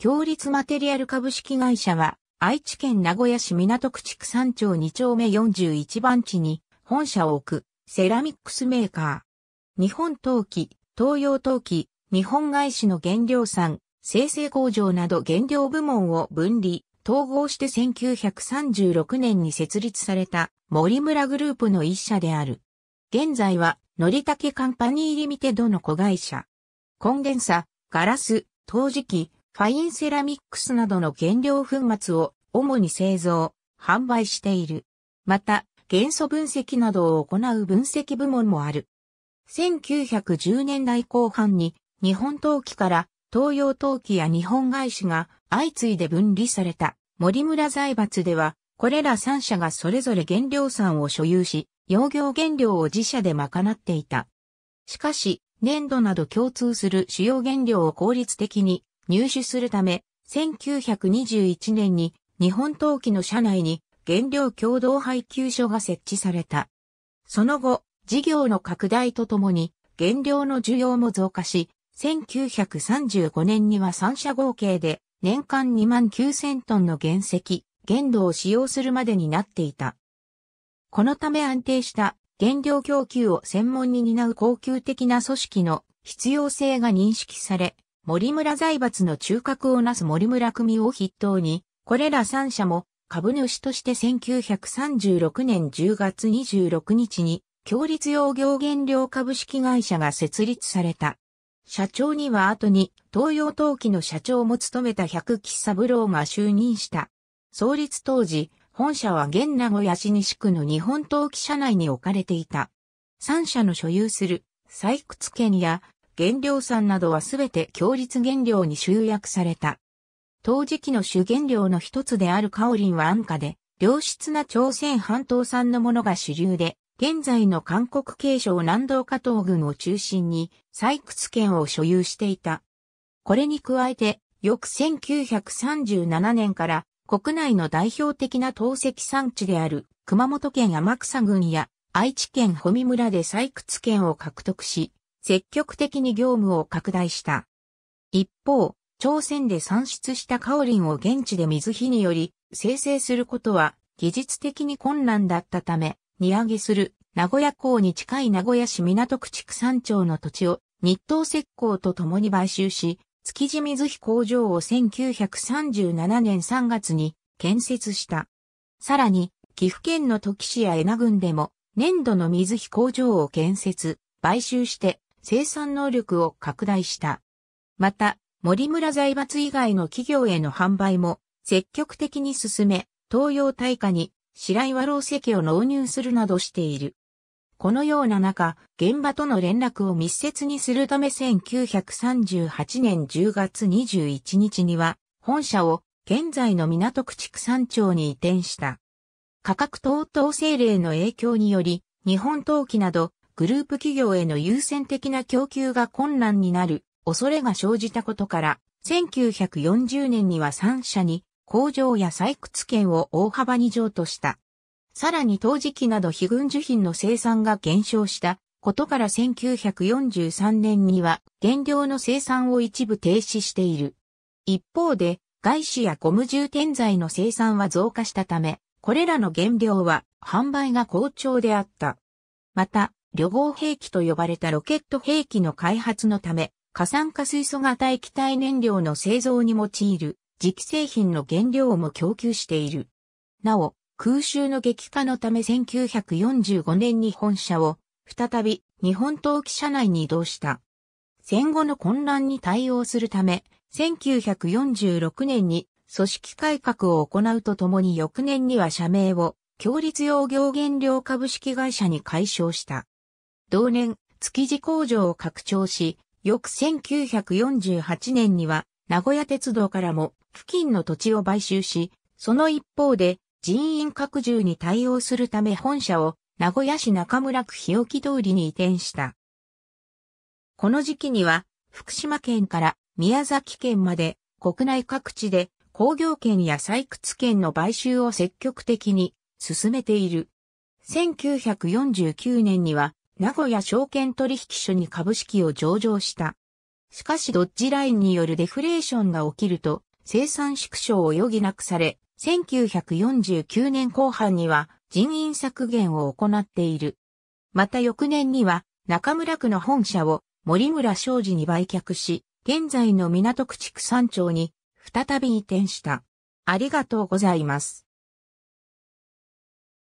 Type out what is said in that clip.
強立マテリアル株式会社は、愛知県名古屋市港区地区町丁2丁目41番地に本社を置くセラミックスメーカー。日本陶器、東洋陶器、日本外資の原料産、生成工場など原料部門を分離、統合して1936年に設立された森村グループの一社である。現在は、のりたけカンパニーリミテドの子会社。コンデンサ、ガラス、陶磁器、ファインセラミックスなどの原料粉末を主に製造、販売している。また、元素分析などを行う分析部門もある。1910年代後半に日本陶器から東洋陶器や日本外資が相次いで分離された森村財閥ではこれら3社がそれぞれ原料産を所有し、養業原料を自社で賄っていた。しかし、粘土など共通する主要原料を効率的に入手するため、1921年に日本陶器の社内に原料共同配給所が設置された。その後、事業の拡大とともに原料の需要も増加し、1935年には3社合計で年間2万9000トンの原石、原土を使用するまでになっていた。このため安定した原料供給を専門に担う高級的な組織の必要性が認識され、森村財閥の中核をなす森村組を筆頭に、これら3社も株主として1936年10月26日に、共立用業原料株式会社が設立された。社長には後に東洋陶器の社長も務めた百吉三郎が就任した。創立当時、本社は現名古屋市西区の日本陶器社内に置かれていた。3社の所有する採掘権や原料産などはすべて強立原料に集約された。陶磁器の主原料の一つであるカオリンは安価で、良質な朝鮮半島産のものが主流で、現在の韓国継承南道加東軍を中心に採掘権を所有していた。これに加えて、翌1937年から国内の代表的な陶石産地である熊本県天草郡や愛知県保見村で採掘権を獲得し、積極的に業務を拡大した。一方、朝鮮で産出したカオリンを現地で水火により生成することは技術的に困難だったため、荷上げする名古屋港に近い名古屋市港区畜産町の土地を日東石膏と共に買収し、築地水火工場を1937年3月に建設した。さらに、岐阜県の時市や江那郡でも、年度の水火工場を建設、買収して、生産能力を拡大した。また、森村財閥以外の企業への販売も積極的に進め、東洋大化に白岩老石を納入するなどしている。このような中、現場との連絡を密接にするため1938年10月21日には、本社を現在の港区畜産庁に移転した。価格等々政令の影響により、日本陶器などグループ企業への優先的な供給が困難になる恐れが生じたことから、1940年には3社に工場や採掘権を大幅に譲渡した。さらに陶磁器など非軍需品の生産が減少したことから1943年には原料の生産を一部停止している。一方で、外資やゴム充填材の生産は増加したため、これらの原料は販売が好調であった。また、旅合兵器と呼ばれたロケット兵器の開発のため、過酸化水素型液体燃料の製造に用いる磁気製品の原料も供給している。なお、空襲の激化のため1945年に本社を再び日本陶器社内に移動した。戦後の混乱に対応するため、1946年に組織改革を行うとともに翌年には社名を強立用業原料株式会社に解消した。同年、築地工場を拡張し、翌1948年には、名古屋鉄道からも付近の土地を買収し、その一方で人員拡充に対応するため本社を名古屋市中村区日置通りに移転した。この時期には福島県から宮崎県まで国内各地で工業圏や採掘圏の買収を積極的に進めている。1949年には名古屋証券取引所に株式を上場した。しかしドッジラインによるデフレーションが起きると、生産縮小を余儀なくされ、1949年後半には人員削減を行っている。また翌年には中村区の本社を森村商事に売却し、現在の港区地区山町に再び移転した。ありがとうございます。